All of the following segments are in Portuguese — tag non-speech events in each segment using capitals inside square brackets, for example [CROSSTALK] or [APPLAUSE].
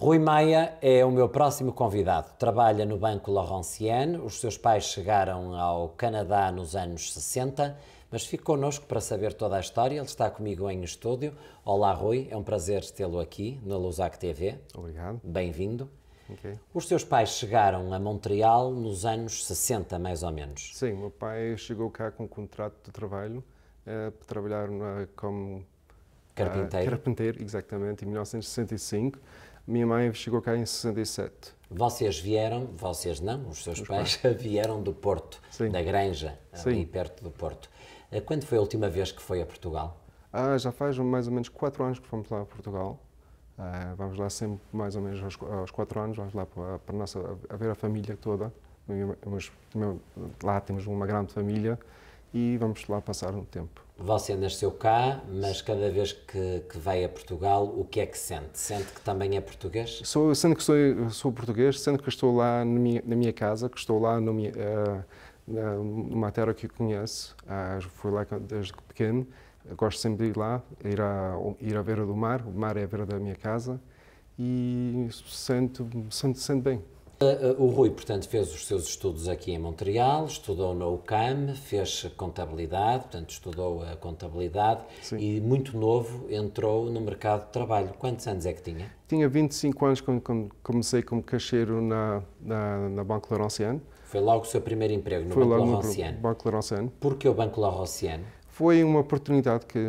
Rui Maia é o meu próximo convidado. Trabalha no Banco Laurentien. Os seus pais chegaram ao Canadá nos anos 60, mas fique connosco para saber toda a história. Ele está comigo em estúdio. Olá, Rui. É um prazer tê-lo aqui na Lusac TV. Obrigado. Bem-vindo. Okay. Os seus pais chegaram a Montreal nos anos 60, mais ou menos. Sim, meu pai chegou cá com um contrato de trabalho eh, para trabalhar na, como carpinteiro. Eh, carpinteiro, exatamente, em 1965. Minha mãe chegou cá em 67. Vocês vieram, vocês não, os seus os pais, pais, [LAUGHS] vieram do Porto, Sim. da Granja, Sim. ali perto do Porto. Eh, quando foi a última vez que foi a Portugal? Ah, já faz mais ou menos 4 anos que fomos lá a Portugal. Eh, vamos lá sempre, mais ou menos aos, 4 anos, vamos lá para, para nossa, a ver a família toda. lá temos uma grande família e vamos lá passar um tempo. Você nasceu cá, mas cada vez que, que vai a Portugal, o que é que sente? Sente que também é português? Sou, sendo que sou, sou português, sendo que estou lá na minha, na minha casa, que estou lá no, uh, numa terra que conheço, uh, fui lá desde pequeno, gosto sempre de ir lá, ir à, ir à beira do mar, o mar é a beira da minha casa, e sinto-me sinto, sinto bem. O Rui, portanto, fez os seus estudos aqui em Montreal, estudou na UCAM, fez contabilidade, portanto, estudou a contabilidade Sim. e, muito novo, entrou no mercado de trabalho. Quantos anos é que tinha? Tinha 25 anos quando comecei como caixeiro na, na, na Banco Laurentiano. Foi logo o seu primeiro emprego no Foi Banco Laurentiano. No Banco Laurentiano. Porquê o Banco Laurentiano? Foi uma oportunidade que,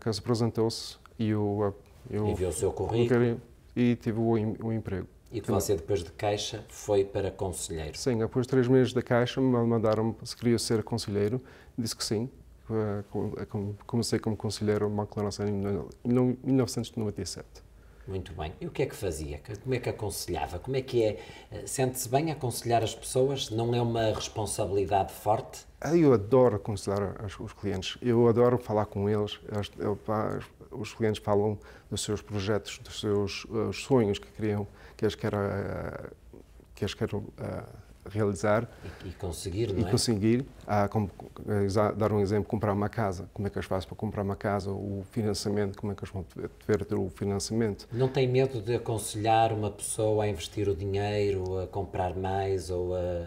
que apresentou-se e eu, eu enviou o seu currículo e tive o, o emprego. E que você, depois de Caixa, foi para conselheiro? Sim, após três meses da Caixa, me mandaram se queria ser conselheiro. Disse que sim. Eh, eh, comecei como conselheiro no Banco de em 1997. Muito bem. E o que é que fazia? Como é que aconselhava? Como é que é? Eh, sente-se bem aconselhar as pessoas? Não é uma responsabilidade forte? Ah, eu adoro aconselhar os clientes. Eu adoro falar com eles os clientes falam dos seus projetos, dos seus uh, sonhos que queriam, que eles querem, uh, que eles querem eh, realizar. E, e, conseguir, não é? E conseguir. Ah, como, dar um exemplo, comprar uma casa. Como é que eles fazem para comprar uma casa? O financiamento, como é que eles vão ter, ter o financiamento? Não tem medo de aconselhar uma pessoa a investir o dinheiro, a comprar mais ou a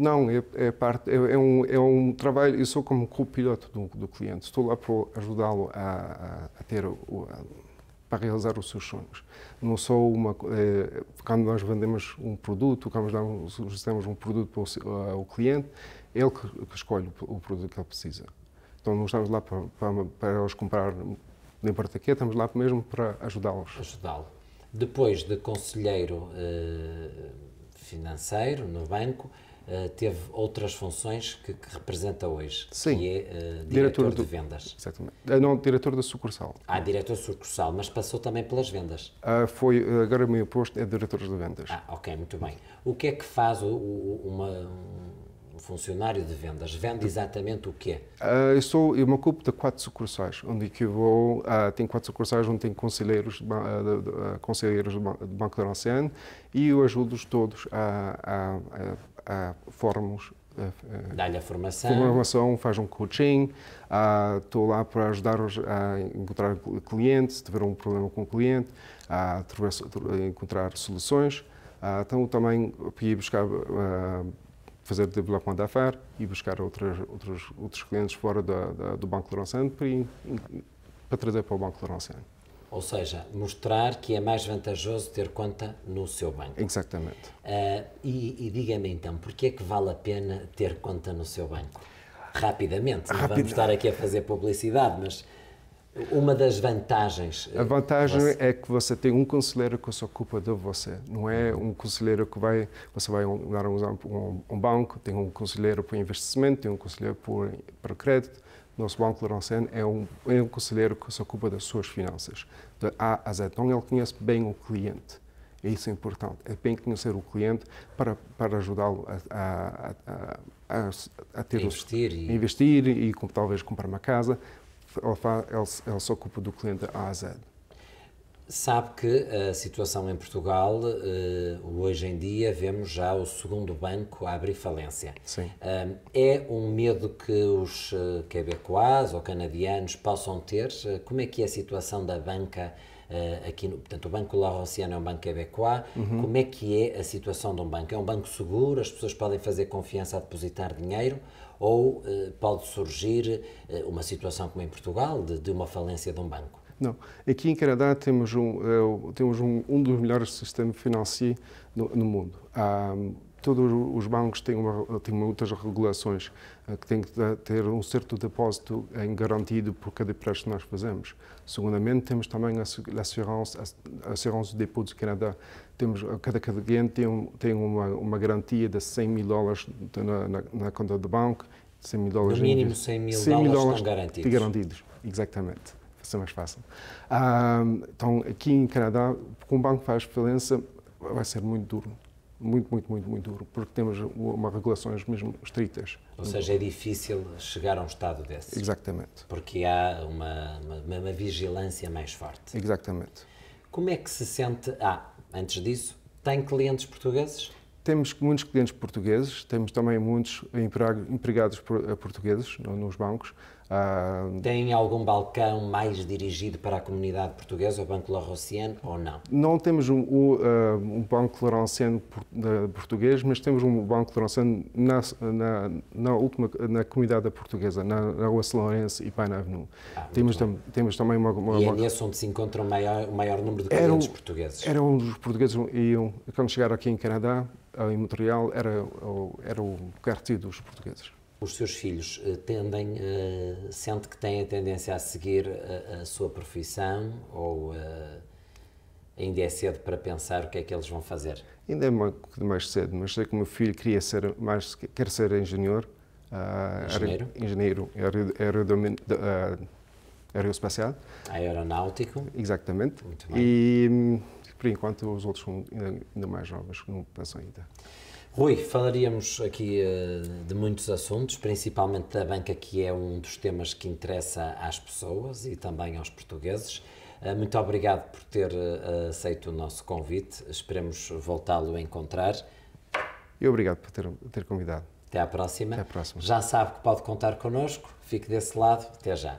não, é, é parte, é, é, um, é um trabalho, eu sou como copiloto do, do cliente, estou lá para ajudá-lo a, a, a, ter o, a, para realizar os seus sonhos. Não sou uma. É, quando nós vendemos um produto, quando nós oferecemos um produto para o, ao cliente, ele que, que escolhe o, o, produto que ele precisa. Então não estamos lá para, para, para eles comprar nem para quê, estamos lá mesmo para ajudá-los. Ajudá-lo. Depois de conselheiro eh, financeiro no banco, eh, teve outras funções que, que, representa hoje. Sim. Que é uh, diretor, diretor do, de vendas. Exatamente. Eh, não, diretor da sucursal. Ah, diretor sucursal, mas passou também pelas vendas. Uh, foi, agora o meu posto é diretor de vendas. Ah, ok, muito bem. O que é que faz o, o, uma, funcionário de vendas vende exatamente o quê? Uh, eu, sou, eu me ocupo de quatro sucursais, onde é que vou, uh, tem quatro sucursais onde tem conselheiros, de, uh, de, de, conselheiros do Banco da Oceano e eu ajudo-os todos a, a, a, a formos dá-lhe a formação. Formação, faz um coaching, estou uh, lá para ajudar-os a encontrar clientes, se tiver um problema com o cliente, a uh, encontrar soluções. Uh, então também ir buscar fazer o development d'affaires e buscar outros, outros clientes fora da, da, do Banco Laurentiano para, para trazer para o Banco Laurentiano. Ou seja, mostrar que é mais vantajoso ter conta no seu banco. Exatamente. Uh, e, e diga-me então, porquê é que vale a pena ter conta no seu banco? Rapidamente, Rapid... não vamos estar aqui a fazer publicidade, mas uma das vantagens. Eh, a vantagem você... é que você tem um conselheiro que se ocupa de você. Não é um conselheiro que vai. Você vai dar um, um, um banco, tem um conselheiro para investimento, tem um conselheiro por, para crédito. Nosso Banco Laurentiano é um, é um conselheiro que se ocupa das suas finanças, de A a Z. Então ele conhece bem o cliente. isso é importante. É bem conhecer o cliente para, para ajudá-lo a, a, a, a, ter investir, os, e... investir e talvez comprar uma casa, ela, faz, ela, se ocupa do cliente A a Z. Sabe que a situação em Portugal, eh, hoje em dia, vemos já o segundo banco a abrir falência. Sim. Eh, é um medo que os eh, quebecois ou canadianos possam ter? Como é que é a situação da banca uh, aqui no, portanto, o Banco La Rossiana é um banco québécois, Uhum. Como é que é a situação de um banco? É um banco seguro? As pessoas podem fazer confiança a depositar dinheiro? Ou uh, pode surgir uh, uma situação como em Portugal, de, de uma falência de um banco? Não. Aqui em Canadá temos um, temos um, um dos melhores sistemas financeiros no, no mundo. Um, todos os bancos têm, uma, têm muitas regulações eh, que têm que ter um certo depósito em garantido por cada empréstimo que nós fazemos. Segundamente, temos também a assurance, a assegurança de do Canadá. Temos, cada, cada cliente tem, tem uma, uma, garantia de 100 mil dólares na, na, na conta do banco. 100 mil dólares no mínimo 100 mil, 100 mil dólares, estão garantidos. garantidos. Exatamente ser mais fácil. Ah, então, aqui em Canadá, com um banco faz falência, vai ser muito duro muito, muito, muito, muito duro, porque temos uma regulações mesmo estritas. Ou seja, é difícil chegar a um estado desse. Exatamente. Porque há uma, uma, uma vigilância mais forte. Exatamente. Como é que se sente? Ah, antes disso, tem clientes portugueses? Temos muitos clientes portugueses, temos também muitos empregados eh, portugueses nos bancos, Uh, Tem algum balcão mais dirigido para a comunidade portuguesa, o Banco Laurentiano ou não? Não temos um, um, ah, um Banco Laurentiano português, mas temos um Banco Laurentiano na, na, na, última, na comunidade portuguesa, na, na Rua Lourenço e Pine Avenue. Ah, temos, tam, temos também uma, uma... E é nesse onde se encontra o maior, o maior número de clientes era, portugueses? Era onde os portugueses iam, quando chegaram aqui em Canadá, em Montreal, era, era o quartil dos portugueses os seus filhos eh, tendem, uh, sente que têm a tendência a seguir a, eh, a sua profissão ou uh, ainda é cedo para pensar o que é que eles vão fazer? Ainda é mais cedo, mas sei que o meu filho queria ser mais, quer ser engenheiro. Uh, engenheiro? Aer, engenheiro aer, é aerodom, é ah, ah, Aeronáutico? Exatamente. Muito bem. E, por enquanto, os outros são ainda, ainda mais jovens, não pensam ainda. Rui, falaríamos aqui uh, de muitos assuntos, principalmente da banca, que é um dos temas que interessa às pessoas e também aos portugueses. Uh, muito obrigado por ter uh, aceito o nosso convite. Esperemos voltá-lo a encontrar. E obrigado por ter, ter convidado. Até à próxima. Até à próxima. Já sabe que pode contar connosco. Fique desse lado. Até já.